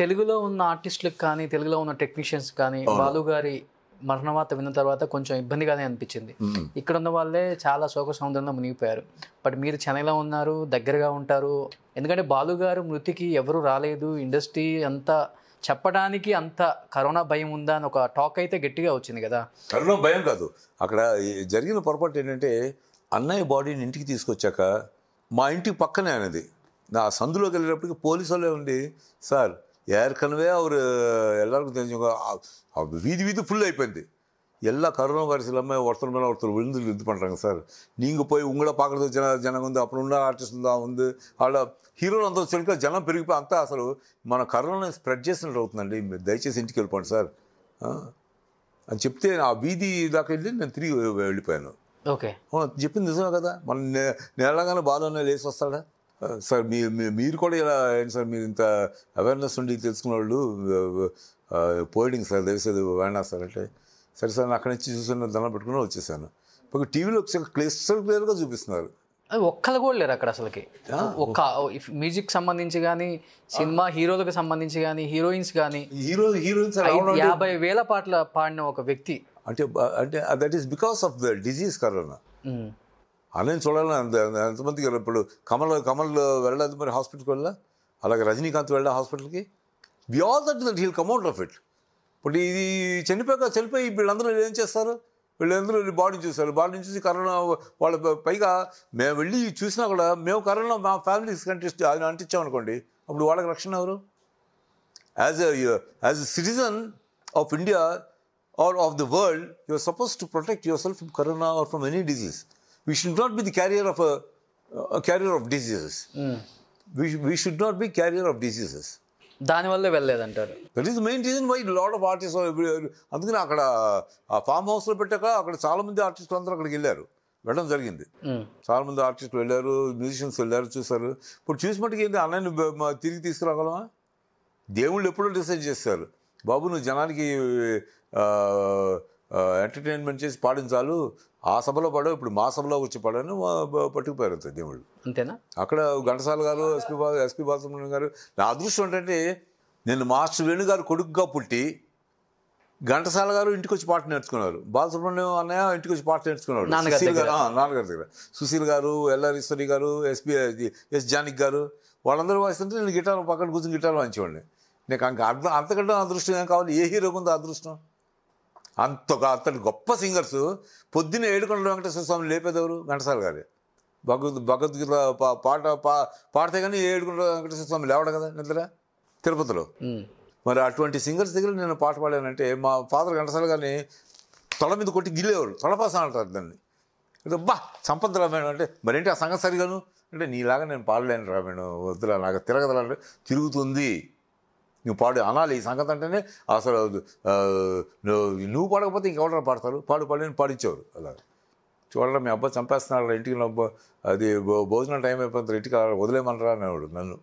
తెలుగులో ఉన్న ఆర్టిస్టులకు కానీ తెలుగులో ఉన్న టెక్నీషియన్స్ కానీ బాలు గారి వార్త విన్న తర్వాత కొంచెం ఇబ్బందిగానే అనిపించింది ఇక్కడ ఉన్న వాళ్ళే చాలా శోక సముద్రంలో మునిగిపోయారు బట్ మీరు చెన్నైలో ఉన్నారు దగ్గరగా ఉంటారు ఎందుకంటే బాలుగారు మృతికి ఎవరు రాలేదు ఇండస్ట్రీ అంతా చెప్పడానికి అంత కరోనా భయం ఉందా అని ఒక టాక్ అయితే గట్టిగా వచ్చింది కదా కరోనా భయం కాదు అక్కడ జరిగిన పొరపాటు ఏంటంటే అన్నయ్య బాడీని ఇంటికి తీసుకొచ్చాక మా ఇంటికి పక్కనే అనేది నా సందులోకి వెళ్ళేటప్పటికి పోలీసు వాళ్ళే ఉండి సార్ ஏற்கனவே அவர் எல்லாருக்கும் தெரிஞ்சவங்க வீதி வீதி ஃபுல் ஆகிப்போயிருந்து எல்லா கரோனா வைரஸ் இல்லாமல் ஒருத்தர் மேலே ஒருத்தர் விழுந்து இது பண்ணுறாங்க சார் நீங்கள் போய் உங்களை பார்க்குறது ஜன ஜனங்க வந்து அப்புறம் உள்ள ஆர்டிஸ்ட் தான் வந்து వాళ్ళ హీరోలు అందరూ చెల్లిక జనం పెరిగిపోయి అంతా అసలు మన కరోనా స్ప్రెడ్ చేసినట్టు అవుతుందండి దయచేసి ఇంటికి వెళ్ళిపోండి సార్ అని చెప్తే ఆ వీధి దాకా వెళ్ళి నేను తిరిగి వెళ్ళిపోయాను ఓకే చెప్పింది నిజమే కదా మన నేలగానే బాధలోనే లేచి వస్తాడా సార్ మీ మీరు కూడా ఇలా ఏంటి సార్ మీరు ఇంత అవేర్నెస్ ఉండి తెలుసుకున్న వాళ్ళు పోయిడింగ్ సార్ దేవసేది వేణా సార్ అంటే సరే సార్ అక్కడి నుంచి చూసిన దండం పెట్టుకుని వచ్చేసాను ఒక టీవీలో క్లిస్టర్ క్లియర్గా చూపిస్తున్నారు ఒక్కరు కూడా లేరు అక్కడ అసలుకి ఒక్క మ్యూజిక్ సంబంధించి కానీ సినిమా హీరోలకు సంబంధించి కానీ హీరోయిన్స్ కానీ హీరో హీరోయిన్స్ యాభై వేల పాటలు పాడిన ఒక వ్యక్తి అంటే అంటే that is because of the disease corona అలా నేను చూడాలని అంత ఎంతమందికి ఇప్పుడు కమల్ కమల్ వెళ్ళలేదు మరి హాస్పిటల్కి వెళ్ళా అలాగే రజనీకాంత్ వెళ్ళా హాస్పిటల్కి we all that that heal come out of it ఇప్పుడు ఇది చనిపోయాక చనిపోయి వీళ్ళందరూ ఏం చేస్తారు వీళ్ళందరూ బాడీ చూసారు బాడీ చూసి కరోనా వాళ్ళ పైగా మేము వెళ్ళి చూసినా కూడా మేము కరోనా మా ఫ్యామిలీస్ ఆయన అంటించామనుకోండి అప్పుడు వాళ్ళకి రక్షణ ఎవరు as as a citizen of India or of the world you're suppose to protect yourself from corona or from any disease we should not be the carrier of a, a carrier of diseases. Mm. We, we should not be carrier of diseases. దానివల్లే వెళ్ళలేదంటారు that is main reason why lot of artist అందుకని అక్కడ ఆ form హౌస్లో పెట్టాక అక్కడ చాలా మంది ఆర్టిస్టులు అందరూ అక్కడికి వెళ్ళారు వెళ్ళడం జరిగింది hmm. చాలా మంది ఆర్టిస్టులు వెళ్ళారు మ్యూజిషియన్స్ వెళ్ళారు చూశారు ఇప్పుడు చూసి మటుకు ఏంటి అన్నయ్యని తిరిగి తీసుకురాగలమా దేవుళ్ళు ఎప్పుడో డిసైడ్ చేస్తారు బాబు నువ్వు జనానికి ఎంటర్టైన్మెంట్ చేసి పాడించాలు ఆ సభలో పడవు ఇప్పుడు మా సభలో వచ్చి పడని పట్టుకుపోయారు అంతే దేవుళ్ళు అంతేనా అక్కడ ఘంటసాల గారు ఎస్పీ బా ఎస్పీ బాలసుబ్రహ్మణ్యం గారు నా అదృష్టం ఏంటంటే నేను మాస్టర్ వేణుగారు కొడుకుగా పుట్టి ఘంటసాల గారు ఇంటికి వచ్చి పాట నేర్చుకున్నారు బాలసుబ్రహ్మణ్యం అన్నయ్య ఇంటికి వచ్చి పాట నేర్చుకున్నారు సుశీల్ గారు నాన్నగారి దగ్గర సుశీల్ గారు ఎల్ఆర్ ఈశ్వరి గారు ఎస్పీ ఎస్ జానిక్ గారు వాళ్ళందరూ వాయిస్తుంటే నేను గిటార్ పక్కన కూర్చొని గిటార్ వాయించేవాడిని నాకు అంతకంటే అదృష్టం ఏం కావాలి ఏ హీరోకి అదృష్టం అంతగా అంతటి గొప్ప సింగర్స్ పొద్దున్న ఏడుకొండ వెంకటేశ్వర స్వామి లేపేదెవరు ఘంటసాల గారి భగవద్ భగవద్గీత పాట పా పాడితే కానీ ఏడుకొండ వెంకటేశ్వర స్వామి లేవడు కదా నిద్ర తిరుపతిలో మరి అటువంటి సింగర్స్ దగ్గర నేను పాట పాడానంటే మా ఫాదర్ ఘంటసాల గారిని తొడ మీద కొట్టి గిల్లేవారు తొడపాసం అంటారు దాన్ని బా సంపద రామాయణం అంటే మరేంటి ఆ సంగతి సరిగాను అంటే నీలాగా నేను పాడలేను రామాయణం వద్దులా నాకు తిరగదలంటే తిరుగుతుంది నువ్వు పాడు అనాలి ఈ సంగతి అంటేనే అసలు నువ్వు పాడకపోతే ఇంకెవరైనా పాడతారు పాడు పాడిని పాడించేవారు అలా చూడండి మీ అబ్బాయి చంపేస్తున్నాడు ఇంటికి అది భోజనం టైం అయిపోతుంది ఇంటికి వదిలేయమంటారా అనేవాడు నన్ను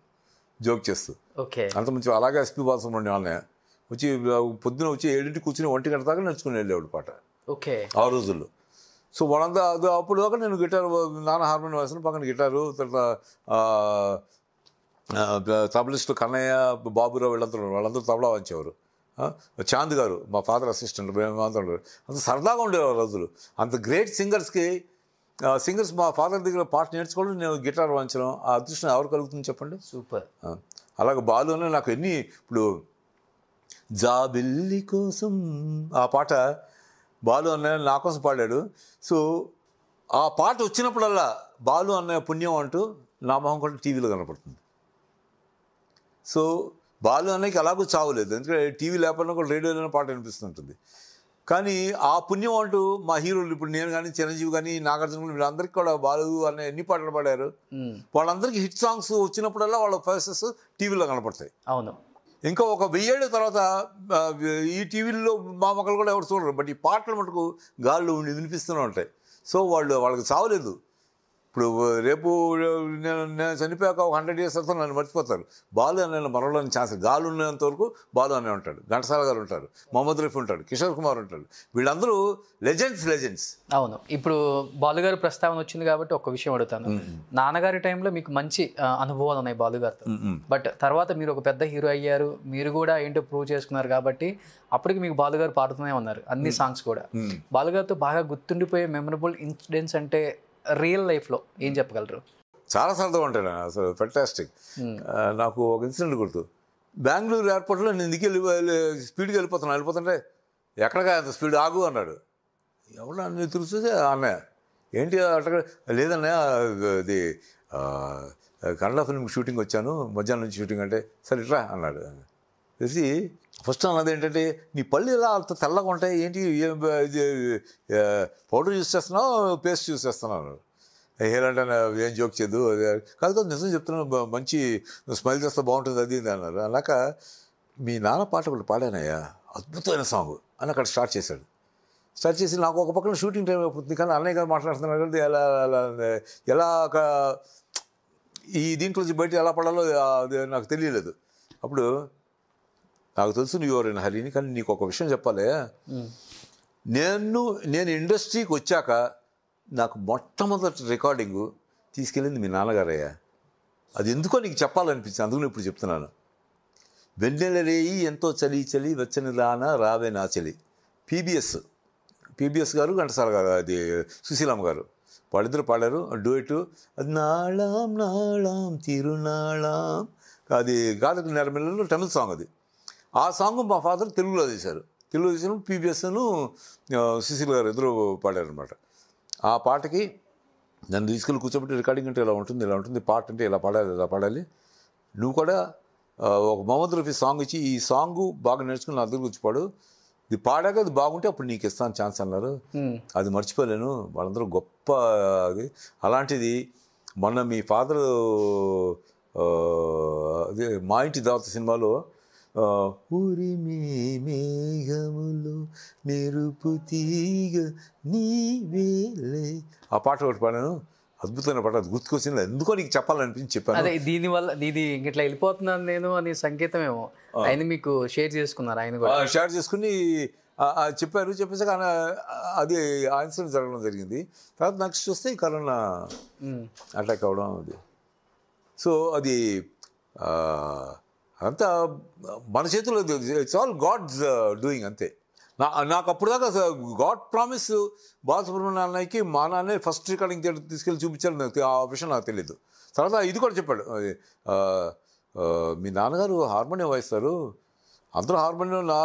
జోక్ చేస్తూ ఓకే అంత మంచి అలాగే ఎస్పీ బాసం ఉండే వాళ్ళనే వచ్చి పొద్దున వచ్చి ఏడింటికి కూర్చుని ఒంటి గంట దాకా నడుచుకుని వెళ్ళేవాడు పాట ఓకే ఆ రోజుల్లో సో వాళ్ళంతా అప్పుడు దాకా నేను గిటార్ నాన్న హార్మోనియం వాసిన పక్కన గిటారు తర్వాత తబలిస్టు కన్నయ్య బాబురావు వీళ్ళందరూ వాళ్ళందరూ తబలా వంచేవారు చాంద్ గారు మా ఫాదర్ అసిస్టెంట్ మేమందరూ అంత సరదాగా ఉండేవారు రోజులు అంత గ్రేట్ సింగర్స్కి సింగర్స్ మా ఫాదర్ దగ్గర పాట నేర్చుకోవడం నేను గిటార్ వాయించడం ఆ అదృష్టం ఎవరు కలుగుతుంది చెప్పండి సూపర్ అలాగే బాలునే నాకు ఎన్ని ఇప్పుడు జాబిల్లి కోసం ఆ పాట బాలు అన్నయ్య నా కోసం పాడాడు సో ఆ పాట వచ్చినప్పుడల్లా బాలు అన్నయ్య పుణ్యం అంటూ నా మొహం కూడా టీవీలో కనపడుతుంది సో బాలు అన్నకి ఎలాగో చావలేదు ఎందుకంటే టీవీ లేకపోయినా కూడా రేడియోలో పాట వినిపిస్తుంటుంది కానీ ఆ పుణ్యం అంటూ మా హీరోలు ఇప్పుడు నేను కానీ చిరంజీవి కానీ నాగార్జున కానీ వీళ్ళందరికీ కూడా బాలు అనే ఎన్ని పాటలు పాడారు వాళ్ళందరికీ హిట్ సాంగ్స్ వచ్చినప్పుడల్లా వాళ్ళ ఫేసెస్ టీవీలో కనపడతాయి అవును ఇంకా ఒక వెయ్యేళ్ళ తర్వాత ఈ టీవీల్లో మా మొక్కలు కూడా ఎవరు చూడరు బట్ ఈ పాటలు మటుకు ఉండి వినిపిస్తూనే ఉంటాయి సో వాళ్ళు వాళ్ళకి చావలేదు ఇప్పుడు రేపు నేను నేను చనిపోయాక ఒక హండ్రెడ్ ఇయర్స్ తర్వాత నన్ను మర్చిపోతారు బాలు అనే మరవడానికి ఛాన్స్ గాలు ఉన్నంత వరకు బాలు అనే ఉంటాడు ఘంటసాల గారు ఉంటారు మొహమ్మద్ రఫీ ఉంటాడు కిషోర్ కుమార్ ఉంటాడు వీళ్ళందరూ లెజెండ్స్ లెజెండ్స్ అవును ఇప్పుడు బాలుగారు ప్రస్తావన వచ్చింది కాబట్టి ఒక విషయం అడుగుతాను నాన్నగారి టైంలో మీకు మంచి అనుభవాలు ఉన్నాయి బాలుగారితో బట్ తర్వాత మీరు ఒక పెద్ద హీరో అయ్యారు మీరు కూడా ఏంటో ప్రూవ్ చేసుకున్నారు కాబట్టి అప్పటికి మీకు బాలుగారు పాడుతూనే ఉన్నారు అన్ని సాంగ్స్ కూడా బాలుగారితో బాగా గుర్తుండిపోయే మెమరబుల్ ఇన్సిడెంట్స్ అంటే రియల్ లైఫ్లో ఏం hmm. చెప్పగలరు చాలా సరదాగా ఉంటాను అసలు ఫెంటాస్టిక్ hmm. నాకు ఒక ఇన్సిడెంట్ గుర్తు బెంగళూరు ఎయిర్పోర్ట్లో నేను ఇందుకు వెళ్ళి స్పీడ్కి వెళ్ళిపోతున్నాను వెళ్ళిపోతుంటే ఎక్కడగా అంత స్పీడ్ ఆగు అన్నాడు ఎవరన్నా నేను చూస్తే అన్నయ్య ఏంటి అట్ట లేదన్నయ్య అది కన్నడ ఫిల్మ్ షూటింగ్ వచ్చాను మధ్యాహ్నం నుంచి షూటింగ్ అంటే సరే ఇట్లా అన్నాడు తెలిసి ఫస్ట్ అన్నది ఏంటంటే నీ పళ్ళు ఇలా అంత తెల్లగా ఉంటాయి ఏంటి పౌడర్ యూస్ చేస్తున్నావు పేస్ట్ యూస్ చేస్తున్నాను హెయిర్ ఏం జోక్ చేయదు కాదు కాదు నిజం చెప్తున్నాను మంచి స్మైల్ చేస్తే బాగుంటుంది అది అన్నారు అలాక మీ నాన్న పాట ఒకటి పాడానయ్యా అద్భుతమైన సాంగ్ అని అక్కడ స్టార్ట్ చేశాడు స్టార్ట్ చేసి నాకు ఒక పక్కన షూటింగ్ టైం అయిపోతుంది కానీ అన్నయ్య గారు మాట్లాడుతున్నారు కదా ఎలా ఎలా ఒక ఈ దీంట్లో బయట ఎలా పడాలో నాకు తెలియలేదు అప్పుడు నాకు తెలుసు నువ్వు ఎవరైనా హరిని కానీ నీకు ఒక విషయం చెప్పాలి నేను నేను ఇండస్ట్రీకి వచ్చాక నాకు మొట్టమొదటి రికార్డింగు తీసుకెళ్ళింది మీ నాన్నగారయ్యా అది ఎందుకో నీకు చెప్పాలనిపించింది అందుకని ఇప్పుడు చెప్తున్నాను వెన్నెలరేయి ఎంతో చలి చలి వెచ్చని దాన రావే నా చలి పీబీఎస్ పీబీఎస్ గారు ఘంటసాల గారు అది సుశీలమ్మ గారు వాళ్ళిద్దరు పాడారు డూయట్ అది నాళాం నాళాం తిరునాళాం అది గాదకు నెరమిల్లలో తమిళ సాంగ్ అది ఆ సాంగ్ మా ఫాదర్ తెలుగులో తీశారు తెలుగులో తీసిన పీబీఎస్ను సుశీల్ గారు ఇద్దరు పాడారనమాట ఆ పాటకి నన్ను తీసుకెళ్ళి కూర్చోబెట్టి రికార్డింగ్ అంటే ఇలా ఉంటుంది ఇలా ఉంటుంది పాట అంటే ఇలా పాడాలి ఇలా పాడాలి నువ్వు కూడా ఒక మొహమ్మద్ రఫీ సాంగ్ ఇచ్చి ఈ సాంగ్ బాగా నేర్చుకుని నా దగ్గర పాడు ఇది పాడాక అది బాగుంటే అప్పుడు నీకు ఇస్తాను ఛాన్స్ అన్నారు అది మర్చిపోలేను వాళ్ళందరూ గొప్ప అది అలాంటిది మొన్న మీ ఫాదర్ మా ఇంటి దావత సినిమాలో ఆ మేఘములు నెరుపు తీగ నీవేలే ఆ పాట ఒకటి పాడాను అద్భుతమైన పాట అది గుర్తుకొచ్చింది ఎందుకో నీకు చెప్పాలనిపించి చెప్పాను అదే దీని వల్ల ఇది ఇట్లా వెళ్ళిపోతున్నాను నేను అనే సంకేతమేమో ఆయన మీకు షేర్ చేసుకున్నారు ఆయన కూడా షేర్ చేసుకుని చెప్పారు చెప్పేసి కానీ అది ఆన్సర్ జరగడం జరిగింది తర్వాత నాకు చూస్తే కరోనా అటాక్ అవడం అది సో అది అంతా మన చేతిలో ఇట్స్ ఆల్ గాడ్స్ డూయింగ్ అంతే నా నాకు అప్పుడు దాకా గాడ్ ప్రామిస్ బాలసుబ్రహ్మణ్య అన్నయ్యకి మా నాన్నే ఫస్ట్ రికార్డింగ్ థియేటర్ తీసుకెళ్ళి చూపించారు నాకు ఆ విషయం నాకు తెలియదు తర్వాత ఇది కూడా చెప్పాడు మీ నాన్నగారు హార్మోనియం వాయిస్తారు అందరూ హార్మోనియం నా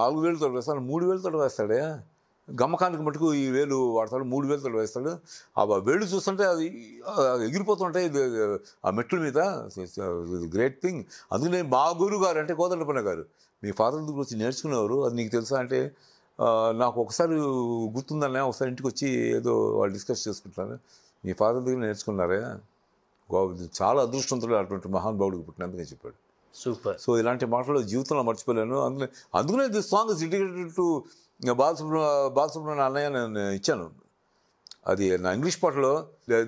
నాలుగు వేలతో వేస్తారు మూడు వేలతో వేస్తాడే గమ్మకానికి మటుకు ఈ వేలు వాడతాడు మూడు వేలు తల వేస్తాడు ఆ వేలు చూస్తుంటే అది ఎగిరిపోతుంటాయి ఆ మెట్ల మీద గ్రేట్ థింగ్ అందుకనే మా గురువు గారు అంటే కోదండపన్న గారు మీ ఫాదర్ దగ్గర వచ్చి నేర్చుకునేవారు అది నీకు తెలుసా అంటే నాకు ఒకసారి గుర్తుందనే ఒకసారి ఇంటికి వచ్చి ఏదో వాళ్ళు డిస్కస్ చేసుకుంటున్నారు మీ ఫాదర్ దగ్గర నేర్చుకున్నారా చాలా అదృష్టంతో అటువంటి మహానుభావుడికి పుట్టినందుకని చెప్పాడు సూపర్ సో ఇలాంటి మాటలు జీవితంలో మర్చిపోలేను అందుకనే అందుకనే this song is integrated to ఇంకా బాలసుబ్ర బాలసుబ్రహ్మణ్యం అన్నయ్య నేను ఇచ్చాను అది నా ఇంగ్లీష్ పాటలో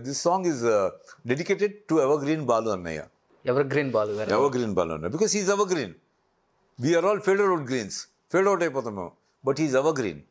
this song is uh, dedicated to evergreen Balu అన్నయ్య evergreen Balu evergreen Balu అన్నయ్య because is evergreen we're all fade out greens fade out అయిపోతాం మేము బట్ ఈజ్ ఎవర్ గ్రీన్